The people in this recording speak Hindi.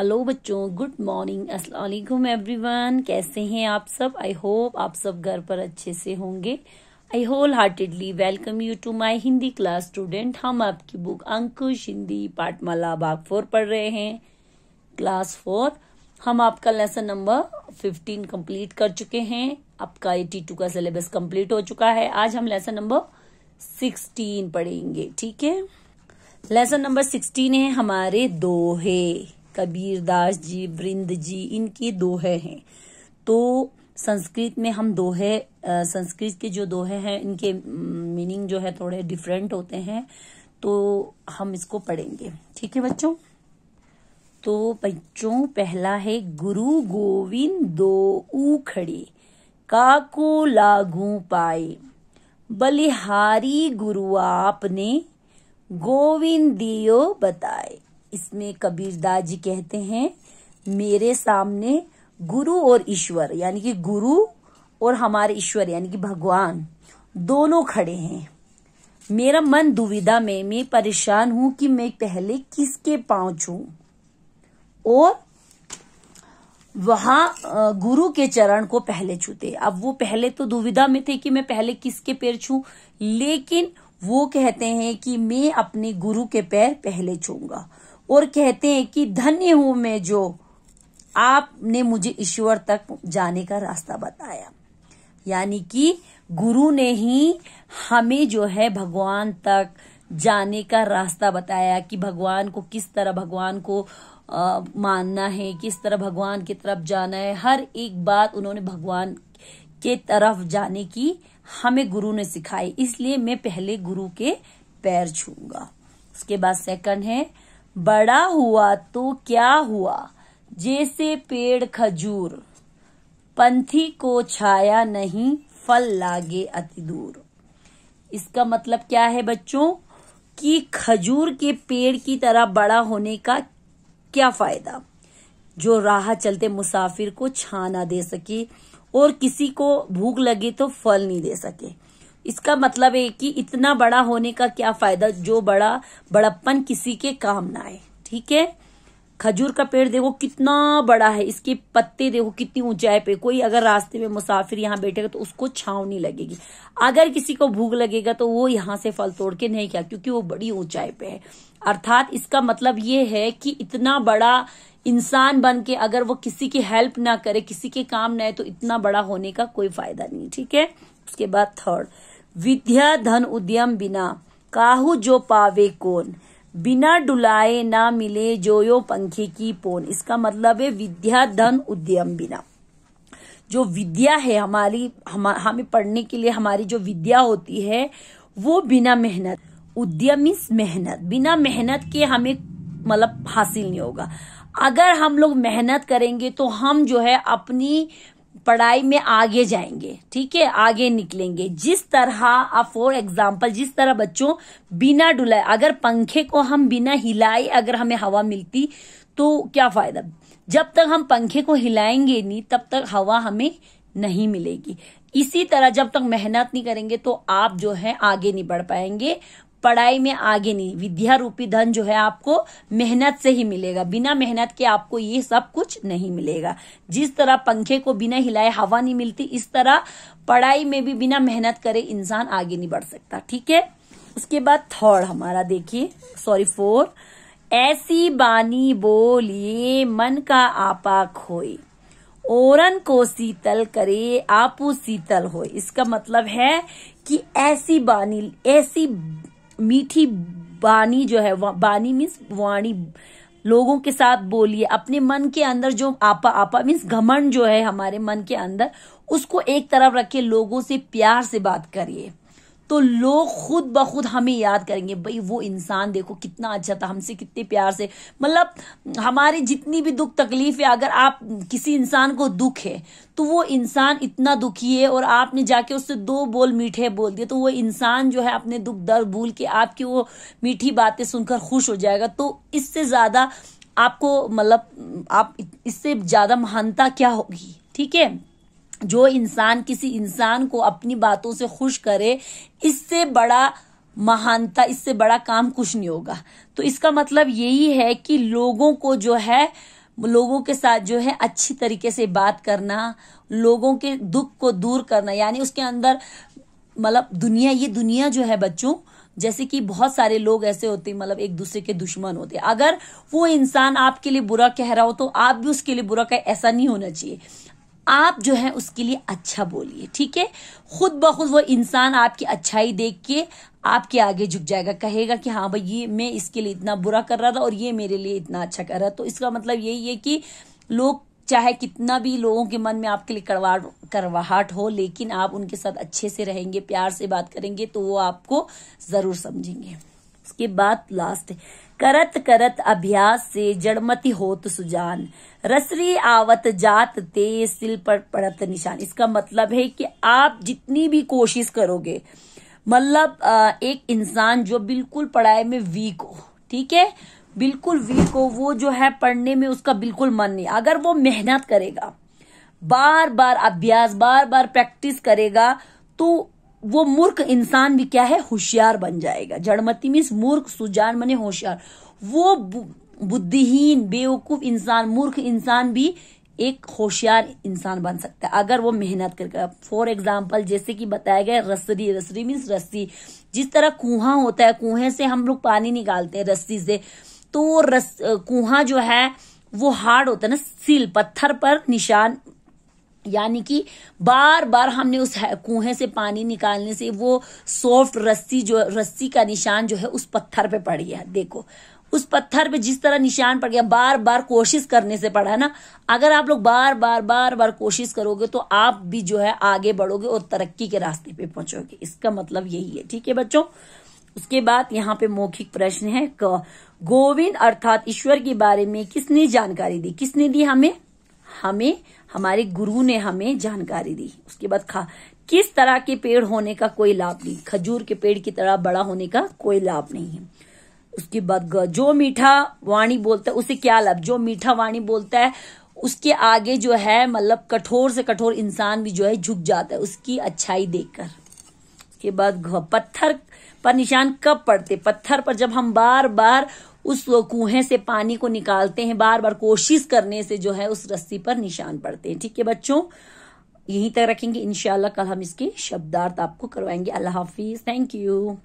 हेलो बच्चों गुड मॉर्निंग अस्सलाम वालेकुम एवरीवन कैसे हैं आप सब आई होप आप सब घर पर अच्छे से होंगे I wholeheartedly welcome you to my Hindi class student हम आपकी बुक अंकुश हिंदी पाठमाला भाग फोर पढ़ रहे हैं क्लास फोर हम आपका लेसन नंबर फिफ्टीन कंप्लीट कर चुके हैं आपका एटी टू का सिलेबस कंप्लीट हो चुका है आज हम लेसन नंबर सिक्सटीन पढ़ेंगे ठीक है लेसन नंबर सिक्सटीन है हमारे दोहे कबीर दास जी वृंद जी इनके दोहे हैं तो संस्कृत में हम दोहे संस्कृत के जो दोहे हैं इनके मीनिंग जो है थोड़े डिफरेंट होते हैं तो हम इसको पढ़ेंगे ठीक है बच्चों तो बच्चों पहला है गुरु गोविंद दो ऊ काको लागू पाए बलिहारी गुरु आपने गोविंद दियो बताए इसमें कबीरदास जी कहते हैं मेरे सामने गुरु और ईश्वर यानी कि गुरु और हमारे ईश्वर यानी कि भगवान दोनों खड़े हैं मेरा मन दुविधा में मैं परेशान हूं कि मैं पहले किसके पांव छू और वहां गुरु के चरण को पहले छूते अब वो पहले तो दुविधा में थे कि मैं पहले किसके पैर छू लेकिन वो कहते हैं कि मैं अपने गुरु के पैर पहले छूंगा और कहते हैं कि धन्य हूं मैं जो आपने मुझे ईश्वर तक जाने का रास्ता बताया यानी कि गुरु ने ही हमें जो है भगवान तक जाने का रास्ता बताया कि भगवान को किस तरह भगवान को आ, मानना है किस तरह भगवान की तरफ जाना है हर एक बात उन्होंने भगवान के तरफ जाने की हमें गुरु ने सिखाई इसलिए मैं पहले गुरु के पैर छूंगा उसके बाद सेकंड है बड़ा हुआ तो क्या हुआ जैसे पेड़ खजूर पंथी को छाया नहीं फल लागे अति दूर इसका मतलब क्या है बच्चों कि खजूर के पेड़ की तरह बड़ा होने का क्या फायदा जो राह चलते मुसाफिर को छाना दे सके और किसी को भूख लगे तो फल नहीं दे सके इसका मतलब है कि इतना बड़ा होने का क्या फायदा जो बड़ा बड़प्पन किसी के काम ना आए ठीक है खजूर का पेड़ देखो कितना बड़ा है इसके पत्ते देखो कितनी ऊंचाई पे कोई अगर रास्ते में मुसाफिर यहाँ बैठेगा तो उसको छाव नहीं लगेगी अगर किसी को भूख लगेगा तो वो यहाँ से फल तोड़ के नहीं खाए क्योंकि वो बड़ी ऊंचाई पे है अर्थात इसका मतलब ये है कि इतना बड़ा इंसान बन के अगर वो किसी की हेल्प ना करे किसी के काम ना आए तो इतना बड़ा होने का कोई फायदा नहीं ठीक है उसके बाद थर्ड विद्या धन उद्यम बिना काहू जो पावे कौन बिना डुलाए ना मिले जो यो पंखे की पोन इसका मतलब है विद्या धन उद्यम बिना जो विद्या है हमारी हम हमें पढ़ने के लिए हमारी जो विद्या होती है वो बिना मेहनत उद्यम इस मेहनत बिना मेहनत के हमें मतलब हासिल नहीं होगा अगर हम लोग मेहनत करेंगे तो हम जो है अपनी पढ़ाई में आगे जाएंगे ठीक है आगे निकलेंगे जिस तरह आप फॉर एग्जाम्पल जिस तरह बच्चों बिना डुलाए अगर पंखे को हम बिना हिलाए अगर हमें हवा मिलती तो क्या फायदा जब तक हम पंखे को हिलाएंगे नहीं तब तक हवा हमें नहीं मिलेगी इसी तरह जब तक मेहनत नहीं करेंगे तो आप जो है आगे नहीं बढ़ पाएंगे पढ़ाई में आगे नहीं विद्या रूपी धन जो है आपको मेहनत से ही मिलेगा बिना मेहनत के आपको ये सब कुछ नहीं मिलेगा जिस तरह पंखे को बिना हिलाए हवा नहीं मिलती इस तरह पढ़ाई में भी बिना मेहनत करे इंसान आगे नहीं बढ़ सकता ठीक है उसके बाद थर्ड हमारा देखिए सॉरी फोर ऐसी बानी बोलिए मन का आपा खोए ओरन को शीतल करे आपू शीतल हो इसका मतलब है कि ऐसी बानी ऐसी मीठी बानी जो है बानी मीन्स वाणी लोगों के साथ बोलिए अपने मन के अंदर जो आपा आपा मीन्स घमंड जो है हमारे मन के अंदर उसको एक तरफ रखिए लोगों से प्यार से बात करिए तो लोग खुद ब खुद हमें याद करेंगे भाई वो इंसान देखो कितना अच्छा था हमसे कितने प्यार से मतलब हमारी जितनी भी दुख तकलीफ है अगर आप किसी इंसान को दुख है तो वो इंसान इतना दुखी है और आपने जाके उससे दो बोल मीठे बोल दिए तो वो इंसान जो है अपने दुख दर्द भूल के आपकी वो मीठी बातें सुनकर खुश हो जाएगा तो इससे ज़्यादा आपको मतलब आप इससे ज़्यादा महानता क्या होगी ठीक है जो इंसान किसी इंसान को अपनी बातों से खुश करे इससे बड़ा महानता इससे बड़ा काम कुछ नहीं होगा तो इसका मतलब यही है कि लोगों को जो है लोगों के साथ जो है अच्छी तरीके से बात करना लोगों के दुख को दूर करना यानी उसके अंदर मतलब दुनिया ये दुनिया जो है बच्चों जैसे कि बहुत सारे लोग ऐसे होते मतलब एक दूसरे के दुश्मन होते अगर वो इंसान आपके लिए बुरा कह रहा हो तो आप भी उसके लिए बुरा कहे ऐसा नहीं होना चाहिए आप जो है उसके लिए अच्छा बोलिए ठीक है खुद ब खुद वो इंसान आपकी अच्छाई देख के आपके आगे झुक जाएगा कहेगा कि हाँ भाई ये मैं इसके लिए इतना बुरा कर रहा था और ये मेरे लिए इतना अच्छा कर रहा तो इसका मतलब यही है कि लोग चाहे कितना भी लोगों के मन में आपके लिए कड़वा करवाहट हो लेकिन आप उनके साथ अच्छे से रहेंगे प्यार से बात करेंगे तो वो आपको ज़रूर समझेंगे उसके बाद लास्ट करत करत अभ्यास से जड़मति होत सुजान रसरी आवत जात ते सिल पर पड़त निशान इसका मतलब है कि आप जितनी भी कोशिश करोगे मतलब एक इंसान जो बिल्कुल पढ़ाई में वीक हो ठीक है बिल्कुल वीक हो वो जो है पढ़ने में उसका बिल्कुल मन नहीं अगर वो मेहनत करेगा बार बार अभ्यास बार बार प्रैक्टिस करेगा तो वो मूर्ख इंसान भी क्या है होशियार बन जाएगा जड़मती मीन्स मूर्ख सुजान मने होशियार वो बुद्धिहीन बेवकूफ इंसान मूर्ख इंसान भी एक होशियार इंसान बन सकता है अगर वो मेहनत करके फॉर एग्जाम्पल जैसे कि बताया गया रसरी रसरी मीन्स रस्सी जिस तरह कुहा होता है कुएं से हम लोग पानी निकालते हैं रस्सी से तो रस कुहा जो है वो हार्ड होता है ना सील पत्थर पर निशान यानी कि बार बार हमने उस कुएं से पानी निकालने से वो सॉफ्ट रस्सी जो रस्सी का निशान जो है उस पत्थर पे पड़ गया देखो उस पत्थर पे जिस तरह निशान पड़ गया बार बार कोशिश करने से पड़ा है ना अगर आप लोग बार बार बार बार कोशिश करोगे तो आप भी जो है आगे बढ़ोगे और तरक्की के रास्ते पे पहुंचोगे इसका मतलब यही है ठीक है बच्चों उसके बाद यहाँ पे मौखिक प्रश्न है गोविंद अर्थात ईश्वर के बारे में किसने जानकारी दी किसने दी हमें हमें हमारे गुरु ने हमें जानकारी दी उसके बाद खा किस तरह के पेड़ होने का कोई लाभ नहीं खजूर के पेड़ की तरह बड़ा होने का कोई लाभ नहीं है उसके बाद जो मीठा वाणी बोलता है उसे क्या लाभ जो मीठा वाणी बोलता है उसके आगे जो है मतलब कठोर से कठोर इंसान भी जो है झुक जाता है उसकी अच्छाई देखकर उसके बाद पत्थर पर निशान कब पड़ते पत्थर पर जब हम बार बार उस कुएं से पानी को निकालते हैं बार बार कोशिश करने से जो है उस रस्सी पर निशान पड़ते हैं ठीक है बच्चों यहीं तक रखेंगे इनशाला कल हम इसके शब्दार्थ आपको करवाएंगे अल्लाह हाफिज थैंक यू